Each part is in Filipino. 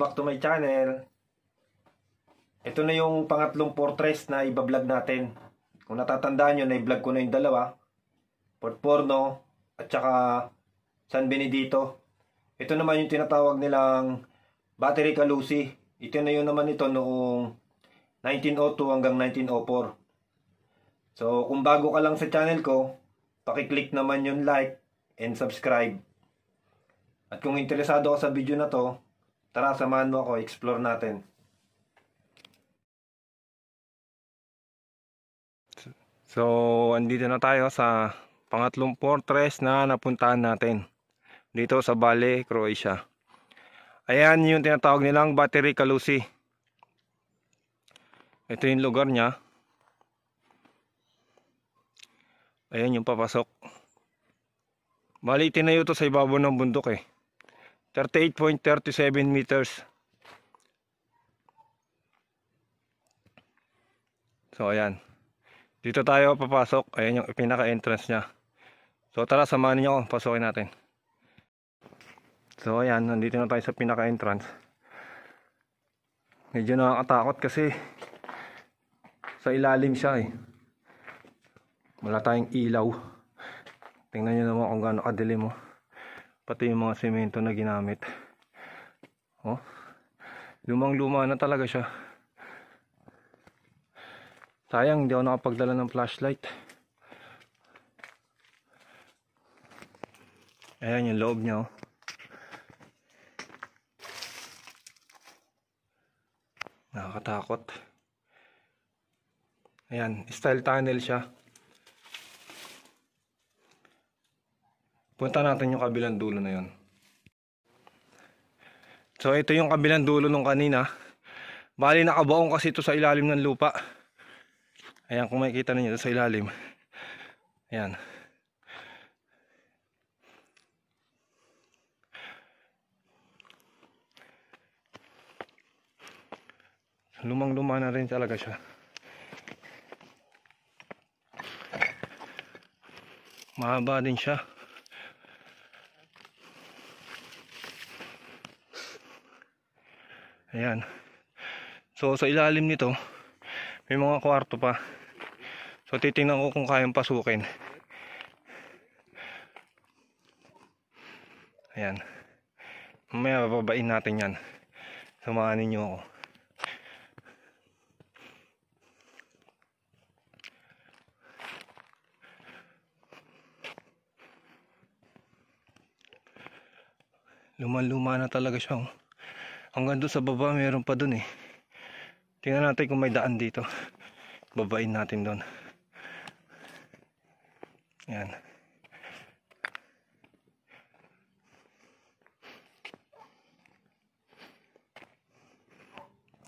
back to my channel. Ito na yung pangatlong fortress na ibablog natin. Kung natatandaan nyo, na-vlog ko na yung dalawa. Port Porno at saka San Benedito. Ito naman yung tinatawag nilang Battery Calusi. Ito na yun naman ito noong 1902 hanggang 1904. So, kung bago ka lang sa channel ko, pakiclick naman yung like and subscribe. At kung interesado ka sa video na to, Tara, samahan mo ako. Explore natin. So, andito na tayo sa pangatlong fortress na napuntahan natin. Dito sa Bali, Croatia. Ayan yung tinatawag nilang Battery Kalusi. Ito yung lugar niya. Ayan yung papasok. Bali, tinayo to sa ibabaw ng bundok eh. 38.37 meters. So, ayan. Dito tayo papasok. Ayan yung pinaka-entrance niya. So, tara, samahan niyo ako. Pasokin natin. So, ayan. Nandito na tayo sa pinaka-entrance. Medyo nakakatakot kasi sa ilalim siya eh. Wala tayong ilaw. Tingnan nyo naman kung gaano kadilim mo. Oh pati yung mga semento na ginamit oh lumang luma na talaga siya sayang hindi ako nakapagdala ng flashlight ayan yung loob niya oh nakakatakot ayan style tunnel siya Punta natin yung kabilang dulo na yon. So ito yung kabilang dulo nung kanina. Bali nakabaong kasi ito sa ilalim ng lupa. Ayan kung makikita niyo sa ilalim. Ayan. Lumang-luma na rin talaga siya. Mahaba din siya. Ayan. So sa ilalim nito, may mga kwarto pa. So titingnan ko kung kayang pasukin. Ayan. Mamaya bababain natin yan. Samahan ninyo ako. Luma-luma na talaga siya. Oh. Hanggang doon sa baba meron pa doon eh. Tingnan natin kung may daan dito. Babain natin doon. Yan.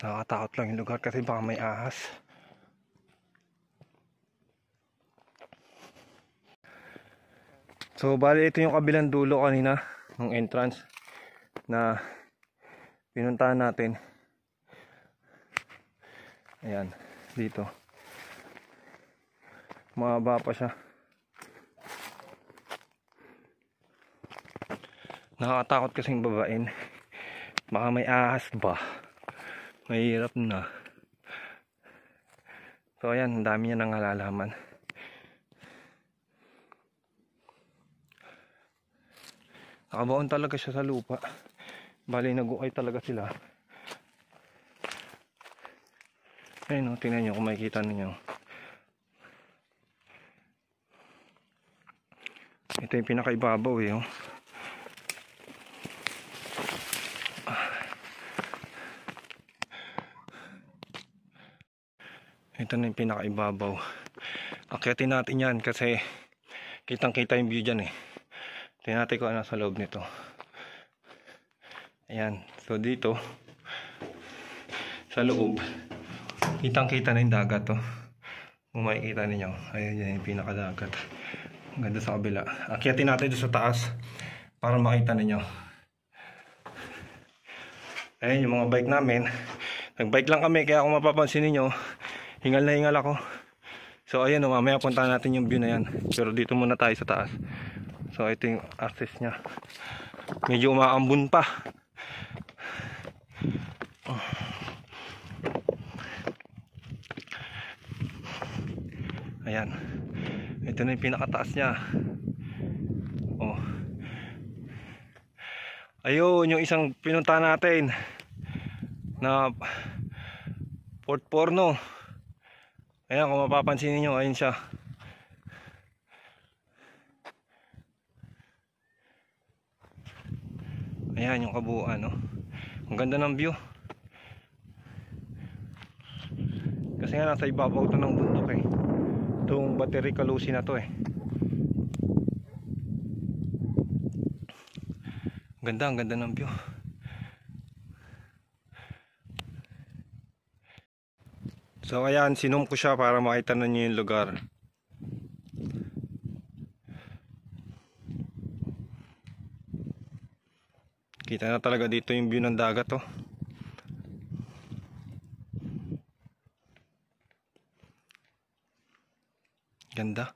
Nakakatakot lang yung lugar kasi baka may ahas. So bali ito yung kabilang dulo kanina ng entrance na pinuntahan natin ayan dito mahaba pa siya nakakatakot kasing babain baka may ahas ba mahirap na so ayan dami niya ng halalaman nakabaon talaga siya sa lupa Bali, nag-ukay talaga sila. Ayun o, oh, tingnan nyo kung makikita ninyo. Ito yung pinakaibabaw eh o. Oh. Ito na yung pinakaibabaw. Akyatin natin yan kasi kitang kita yung view dyan eh. Tingnan natin kung ano sa loob nito. Ayan. So dito sa loob kitang-kita na yung dagat to. Oh. Kung makikita ninyo, ayan yan yung pinakadagat. Ganda sa kabila. Akyatin natin doon sa taas para makita ninyo. Ayan yung mga bike namin. Nagbike lang kami kaya kung mapapansin ninyo. hingal na hingal ako. So ayan oh, mamaya punta natin yung view na yan. Pero dito muna tayo sa taas. So ito yung access niya. Medyo umaambun pa ayan ito na yung pinakataas niya oh ayun yung isang pinunta natin na Port Porno ayan kung mapapansin niyo ayun siya ayan yung kabuuan no? Oh. ang ganda ng view kasi nga nasa ibabaw to ng bundok eh itong battery kalusi na to eh ganda ang ganda ng view so ayan sinom ko siya para makita na yung lugar kita na talaga dito yung view ng dagat oh Ganda.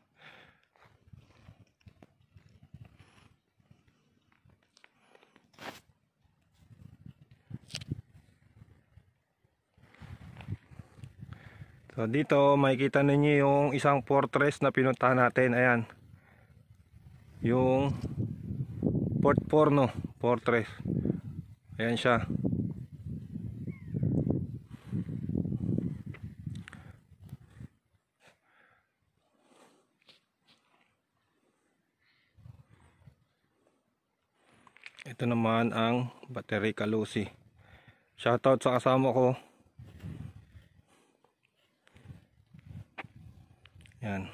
So dito makikita ninyo yung isang fortress na pinuntahan natin. Ayan. Yung Port Porno fortress. Ayan siya. ito naman ang battery kalusi shoutout sa kasama ko yan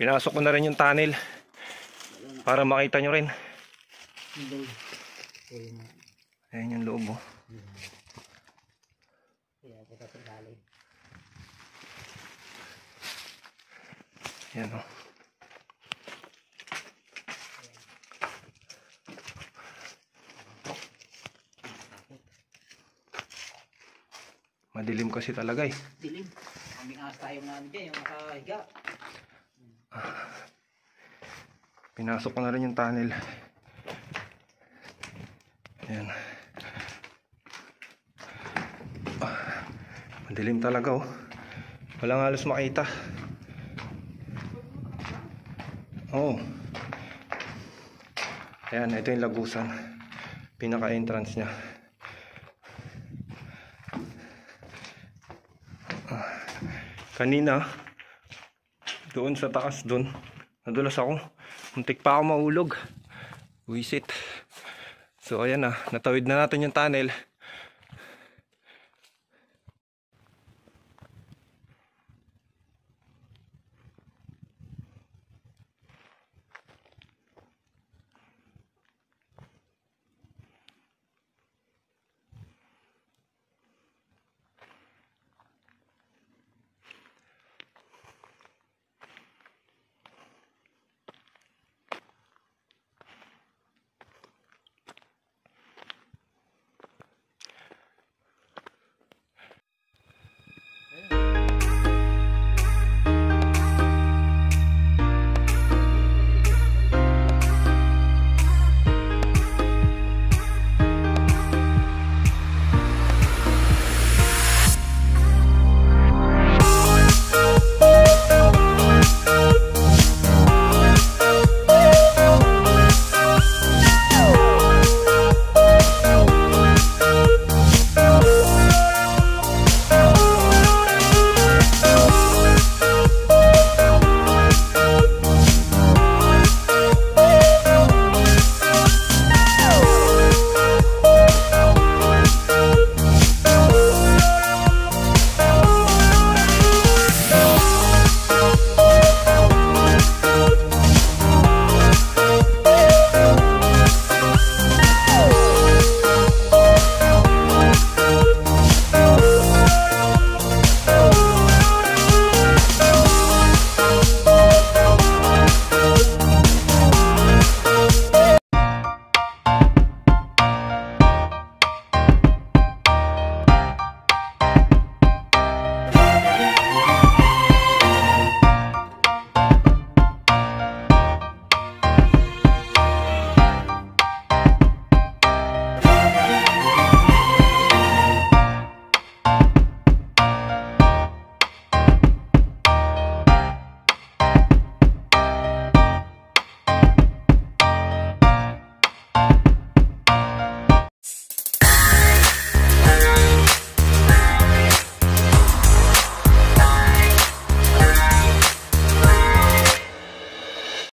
pinasok ko na rin yung tunnel para makita nyo rin ayan yung loob oh Yan o. Oh. Madilim kasi talaga eh. Dilim. Kaming ahas tayo namin dyan, yung nakahiga. Pinasok ko na rin yung tunnel. Yan. Ah, madilim talaga oh. Walang halos makita. Oh. Ayan, ito yung lagusan. Pinaka-entrance niya. Ah. Kanina, doon sa taas doon, nadulas ako. Muntik pa ako maulog. Wisit. So ayan na, natawid na natin yung tunnel.